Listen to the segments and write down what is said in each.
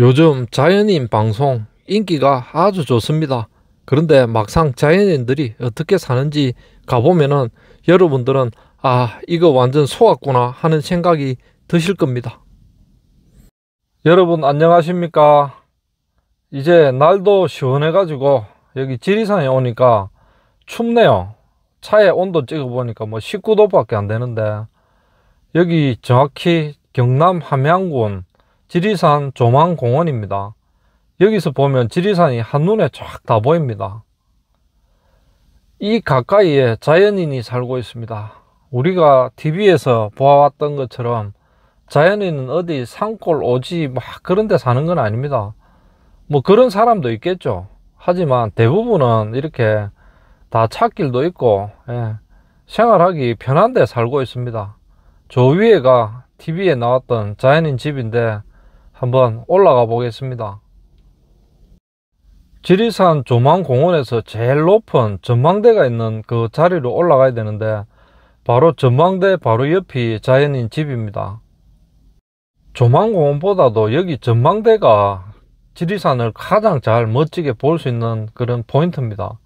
요즘 자연인 방송 인기가 아주 좋습니다. 그런데 막상 자연인들이 어떻게 사는지 가보면은 여러분들은 아, 이거 완전 소았구나 하는 생각이 드실 겁니다. 여러분 안녕하십니까? 이제 날도 시원해가지고 여기 지리산에 오니까 춥네요. 차에 온도 찍어보니까 뭐 19도밖에 안 되는데 여기 정확히 경남 함양군 지리산 조망공원입니다. 여기서 보면 지리산이 한눈에 쫙 다 보입니다. 이 가까이에 자연인이 살고 있습니다. 우리가 TV에서 보아왔던 것처럼 자연인은 어디 산골 오지 막 그런 데 사는 건 아닙니다. 뭐 그런 사람도 있겠죠. 하지만 대부분은 이렇게 다 찻길도 있고 예, 생활하기 편한 데 살고 있습니다. 저 위에가 TV에 나왔던 자연인 집인데 한번 올라가 보겠습니다. 지리산 조망공원에서 제일 높은 전망대가 있는 그 자리로 올라가야 되는데 바로 전망대 바로 옆이 자연인 집입니다. 조망공원보다도 여기 전망대가 지리산을 가장 잘 멋지게 볼 수 있는 그런 포인트입니다.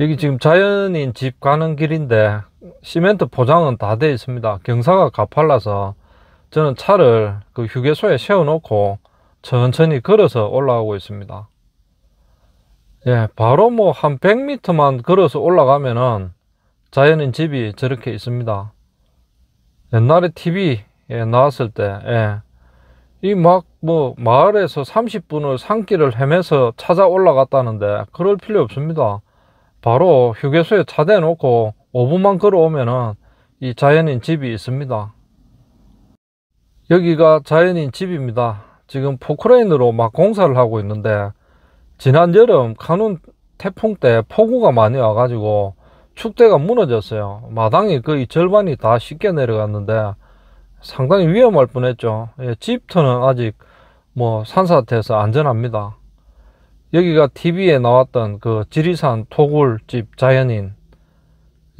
여기 지금 자연인 집 가는 길인데 시멘트 포장은 다 되어 있습니다. 경사가 가팔라서 저는 차를 그 휴게소에 세워놓고 천천히 걸어서 올라가고 있습니다. 예, 바로 뭐 한 100m만 걸어서 올라가면은 자연인 집이 저렇게 있습니다. 옛날에 TV에 나왔을 때, 예, 이 막 뭐 마을에서 30분을 산길을 헤매서 찾아 올라갔다는데 그럴 필요 없습니다. 바로 휴게소에 차대놓고 5분만 걸어오면은 이 자연인 집이 있습니다. 여기가 자연인 집입니다 지금 포크레인으로 막 공사를 하고 있는데 지난 여름 카눈 태풍 때 폭우가 많이 와가지고 축대가 무너졌어요 마당이 거의 절반이 다 쉽게 내려갔는데 상당히 위험할 뻔했죠 예, 집터는 아직 뭐 산사태에서 안전합니다 여기가 TV에 나왔던 그 지리산 토굴집 자연인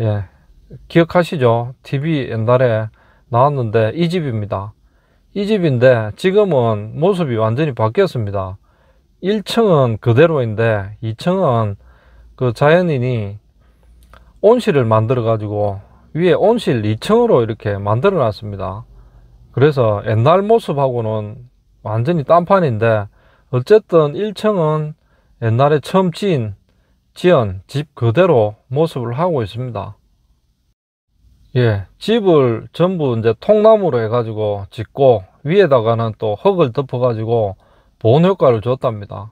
예 기억하시죠? TV 옛날에 나왔는데 이 집입니다 이 집인데 지금은 모습이 완전히 바뀌었습니다 1층은 그대로인데 2층은 그 자연인이 온실을 만들어 가지고 위에 온실 2층으로 이렇게 만들어 놨습니다 그래서 옛날 모습하고는 완전히 딴판인데 어쨌든 1층은 옛날에 처음 지은 지은 집 그대로 모습을 하고 있습니다 예, 집을 전부 이제 통나무로 해가지고 짓고 위에다가는 또 흙을 덮어가지고 보온 효과를 줬답니다.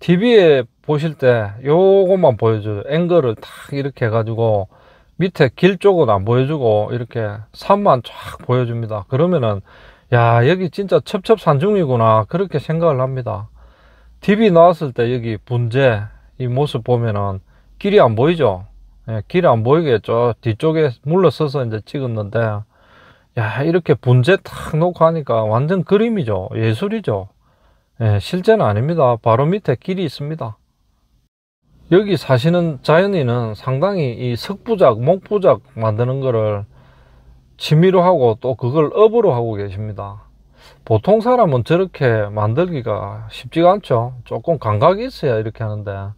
TV에 보실 때 요것만 보여줘요. 앵글을 탁 이렇게 해가지고 밑에 길 쪽은 안 보여주고 이렇게 산만 쫙 보여줍니다. 그러면은 야 여기 진짜 첩첩산중이구나 그렇게 생각을 합니다. TV 나왔을 때 여기 분재 이 모습 보면은 길이 안 보이죠? 예, 길안 보이겠죠 뒤쪽에 물러서서 이제 찍었는데 야 이렇게 분재 탁 놓고 하니까 완전 그림이죠 예술이죠 예, 실제는 아닙니다 바로 밑에 길이 있습니다 여기 사시는 자연인은 상당히 이 석부작 목부작 만드는 거를 취미로 하고 또 그걸 업으로 하고 계십니다 보통 사람은 저렇게 만들기가 쉽지가 않죠 조금 감각이 있어야 이렇게 하는데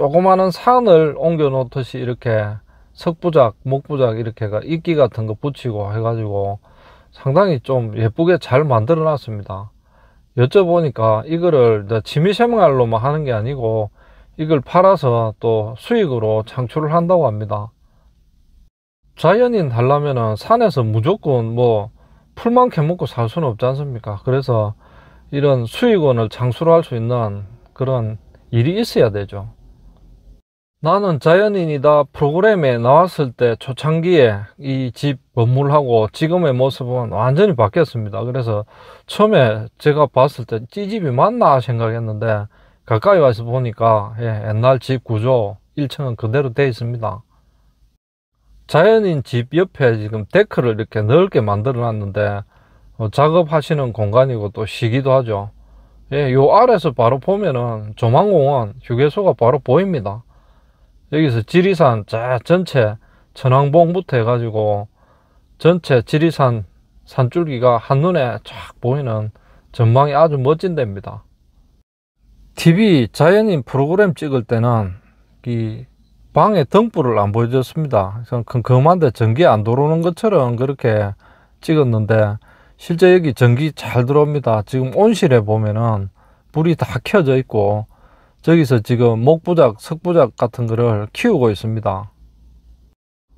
조그마한 산을 옮겨 놓듯이 이렇게 석부작, 목부작 이렇게가 이끼 같은 거 붙이고 해가지고 상당히 좀 예쁘게 잘 만들어 놨습니다. 여쭤보니까 이거를 지미생활로만 하는 게 아니고 이걸 팔아서 또 수익으로 창출을 한다고 합니다. 자연인 달라면은 산에서 무조건 뭐 풀만 캐먹고 살 수는 없지 않습니까? 그래서 이런 수익원을 창출할 수 있는 그런 일이 있어야 되죠. 나는 자연인이다 프로그램에 나왔을 때 초창기에 이 집 건물하고 지금의 모습은 완전히 바뀌었습니다. 그래서 처음에 제가 봤을 때찌 집이 맞나 생각했는데 가까이 와서 보니까 예, 옛날 집 구조 1층은 그대로 되어 있습니다. 자연인 집 옆에 지금 데크를 이렇게 넓게 만들어 놨는데 어, 작업하시는 공간이고 또 쉬기도 하죠. 예, 요 아래서 바로 보면은 조망공원 휴게소가 바로 보입니다. 여기서 지리산 전체 천왕봉부터 해가지고 전체 지리산 산줄기가 한눈에 쫙 보이는 전망이 아주 멋진 데입니다. TV 자연인 프로그램 찍을 때는 이 방에 등불을 안 보여줬습니다. 금금한데 전기 안 들어오는 것처럼 그렇게 찍었는데 실제 여기 전기 잘 들어옵니다. 지금 온실에 보면은 불이 다 켜져 있고 저기서 지금 목부작, 석부작 같은 거를 키우고 있습니다.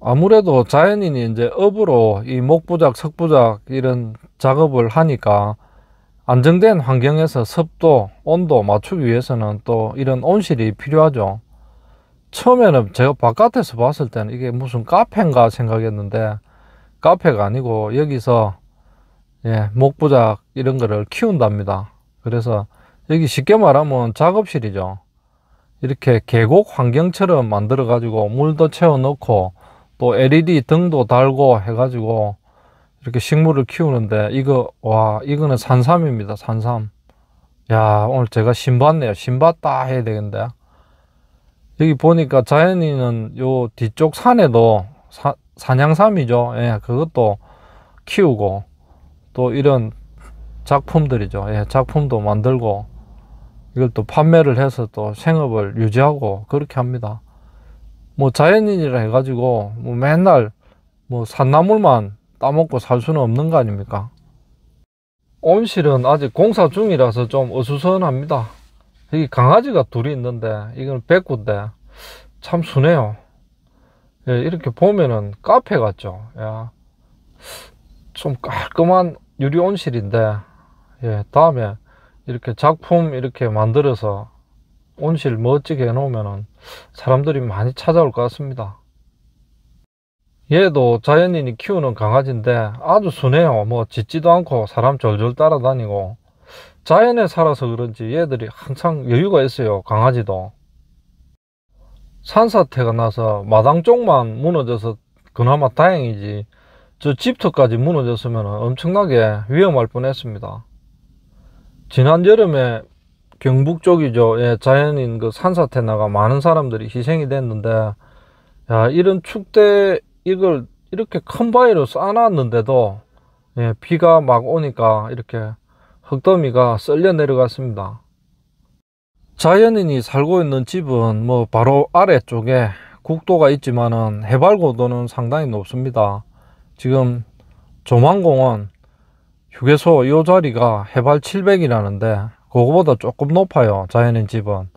아무래도 자연인이 이제 업으로 이 목부작, 석부작 이런 작업을 하니까 안정된 환경에서 습도, 온도 맞추기 위해서는 또 이런 온실이 필요하죠. 처음에는 제가 바깥에서 봤을 때는 이게 무슨 카페인가 생각했는데 카페가 아니고 여기서 예, 목부작 이런 거를 키운답니다. 그래서 여기 쉽게 말하면 작업실이죠. 이렇게 계곡 환경처럼 만들어 가지고 물도 채워 넣고 또 LED 등도 달고 해 가지고 이렇게 식물을 키우는데 이거 와 이거는 산삼입니다 산삼 야 오늘 제가 신봤네요 신봤다 해야 되겠는데 여기 보니까 자연이는 요 뒤쪽 산에도 사, 산양삼이죠 예 그것도 키우고 또 이런 작품들이죠 예 작품도 만들고 이걸 또 판매를 해서 또 생업을 유지하고 그렇게 합니다. 뭐 자연인이라 해가지고 뭐 맨날 뭐 산나물만 따먹고 살 수는 없는 거 아닙니까? 온실은 아직 공사 중이라서 좀 어수선합니다. 여기 강아지가 둘이 있는데 이건 백구인데 참 순해요. 예, 이렇게 보면은 카페 같죠. 야, 예. 좀 깔끔한 유리 온실인데 예, 다음에 이렇게 작품 이렇게 만들어서 온실 멋지게 해놓으면 사람들이 많이 찾아올 것 같습니다. 얘도 자연인이 키우는 강아지인데 아주 순해요. 뭐 짖지도 않고 사람 졸졸 따라다니고 자연에 살아서 그런지 얘들이 항상 여유가 있어요. 강아지도. 산사태가 나서 마당 쪽만 무너져서 그나마 다행이지 저 집터까지 무너졌으면 엄청나게 위험할 뻔했습니다. 지난 여름에 경북 쪽이죠. 예, 자연인 그 산사태나가 많은 사람들이 희생이 됐는데, 야, 이런 축대 이걸 이렇게 큰 바위로 쌓아놨는데도, 예, 비가 막 오니까 이렇게 흙더미가 쓸려 내려갔습니다. 자연인이 살고 있는 집은 뭐 바로 아래쪽에 국도가 있지만은 해발 고도는 상당히 높습니다. 지금 조망공원 휴게소 이 자리가 해발 700이라는데 그거보다 조금 높아요 자연인 집은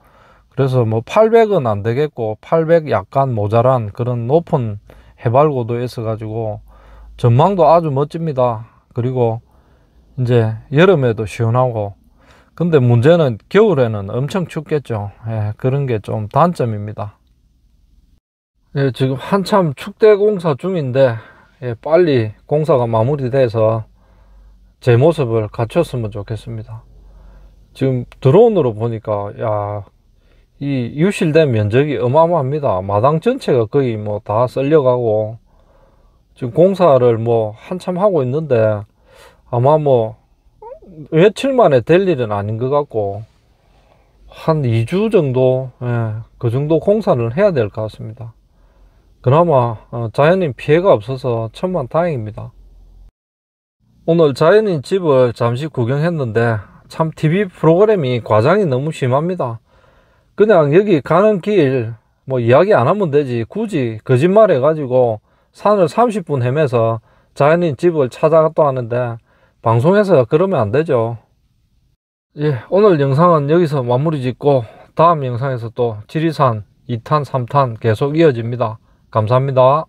그래서 뭐 800은 안 되겠고 800 약간 모자란 그런 높은 해발 고도 있어 가지고 전망도 아주 멋집니다 그리고 이제 여름에도 시원하고 근데 문제는 겨울에는 엄청 춥겠죠 예, 그런 게 좀 단점입니다 예, 지금 한참 축대 공사 중인데 예, 빨리 공사가 마무리돼서 제 모습을 갖췄으면 좋겠습니다. 지금 드론으로 보니까 야 이 유실된 면적이 어마어마합니다. 마당 전체가 거의 뭐다 쓸려가고 지금 공사를 뭐 한참 하고 있는데 아마 뭐 며칠 만에 될 일은 아닌 것 같고 한 2주 정도 예, 그 정도 공사를 해야 될 것 같습니다. 그나마 어, 자연인 피해가 없어서 천만 다행입니다. 오늘 자연인 집을 잠시 구경했는데 참 TV 프로그램이 과장이 너무 심합니다. 그냥 여기 가는 길 뭐 이야기 안 하면 되지 굳이 거짓말 해가지고 산을 30분 헤매서 자연인 집을 찾아갔다 하는데 방송에서 그러면 안 되죠. 예, 오늘 영상은 여기서 마무리 짓고 다음 영상에서 또 지리산 2탄, 3탄 계속 이어집니다. 감사합니다.